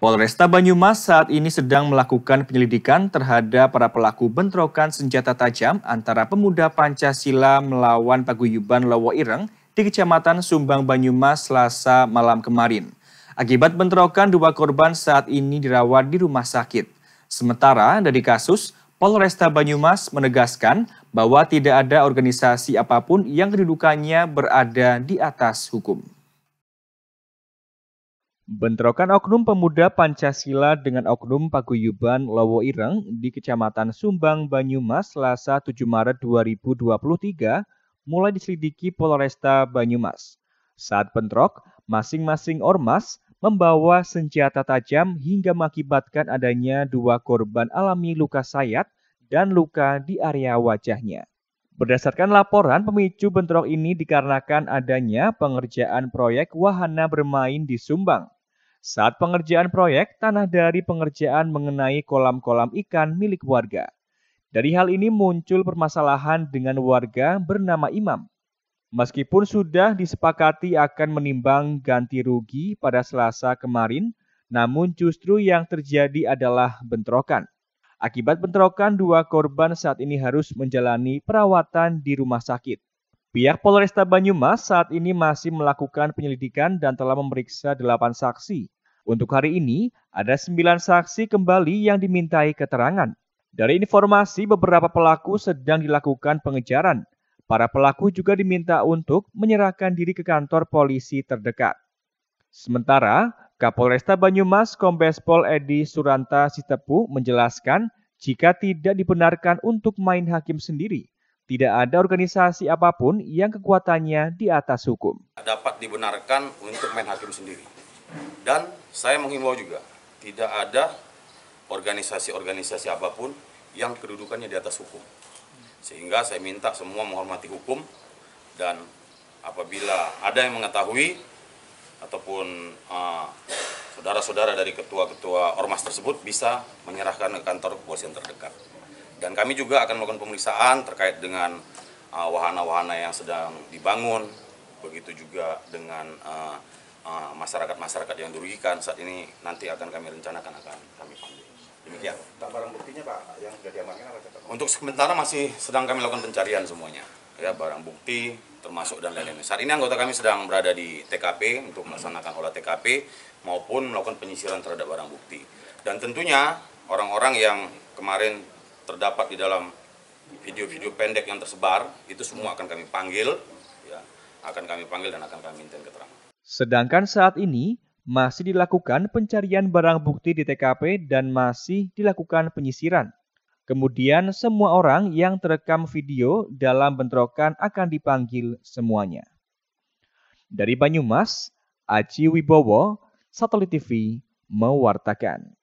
Polresta Banyumas saat ini sedang melakukan penyelidikan terhadap para pelaku bentrokan senjata tajam antara pemuda Pancasila melawan paguyuban Lowo Ireng di Kecamatan Sumbang Banyumas Selasa malam kemarin. Akibat bentrokan, dua korban saat ini dirawat di rumah sakit. Sementara dari kasus, Polresta Banyumas menegaskan bahwa tidak ada organisasi apapun yang kedudukannya berada di atas hukum. Bentrokan oknum pemuda Pancasila dengan oknum paguyuban Lowo Ireng di Kecamatan Sumbang, Banyumas, Selasa 7 Maret 2023 mulai diselidiki Polresta Banyumas. Saat bentrok, masing-masing ormas membawa senjata tajam hingga mengakibatkan adanya dua korban alami luka sayat dan luka di area wajahnya. Berdasarkan laporan, pemicu bentrok ini dikarenakan adanya pengerjaan proyek wahana bermain di Sumbang. Saat pengerjaan proyek, tanah dari pengerjaan mengenai kolam-kolam ikan milik warga. Dari hal ini muncul permasalahan dengan warga bernama Imam. Meskipun sudah disepakati akan menimbang ganti rugi pada Selasa kemarin, namun justru yang terjadi adalah bentrokan. Akibat bentrokan, dua korban saat ini harus menjalani perawatan di rumah sakit. Pihak Polresta Banyumas saat ini masih melakukan penyelidikan dan telah memeriksa 8 saksi. Untuk hari ini, ada 9 saksi kembali yang dimintai keterangan. Dari informasi beberapa pelaku sedang dilakukan pengejaran. Para pelaku juga diminta untuk menyerahkan diri ke kantor polisi terdekat. Sementara, Kapolresta Banyumas Kombes Pol Edi Suranta Sitepu menjelaskan jika tidak dibenarkan untuk main hakim sendiri – tidak ada organisasi apapun yang kekuatannya di atas hukum. Dapat dibenarkan untuk main hakim sendiri. Dan saya menghimbau juga, tidak ada organisasi-organisasi apapun yang kedudukannya di atas hukum. Sehingga saya minta semua menghormati hukum dan apabila ada yang mengetahui ataupun saudara eh, saudara-saudara dari ketua-ketua ormas tersebut bisa menyerahkan ke kantor kepolisian terdekat. Dan kami juga akan melakukan pemeriksaan terkait dengan uh, wahana-wahana uh, yang sedang dibangun, begitu juga dengan masyarakat-masyarakat uh, uh, yang dirugikan saat ini nanti akan kami rencanakan akan kami panggil. Demikian. Barang buktinya Pak yang sudah diamankan apa Untuk sementara masih sedang kami lakukan pencarian semuanya. Ya, barang bukti termasuk dan lain-lain. Saat ini anggota kami sedang berada di TKP untuk melaksanakan olah TKP maupun melakukan penyisiran terhadap barang bukti. Dan tentunya orang-orang yang kemarin terdapat di dalam video-video pendek yang tersebar itu semua akan kami panggil ya akan kami panggil dan akan kami minta keterangan. Sedangkan saat ini masih dilakukan pencarian barang bukti di TKP dan masih dilakukan penyisiran. Kemudian semua orang yang terekam video dalam bentrokan akan dipanggil semuanya. Dari Banyumas, Aji Wibowo, Satelit TV mewartakan.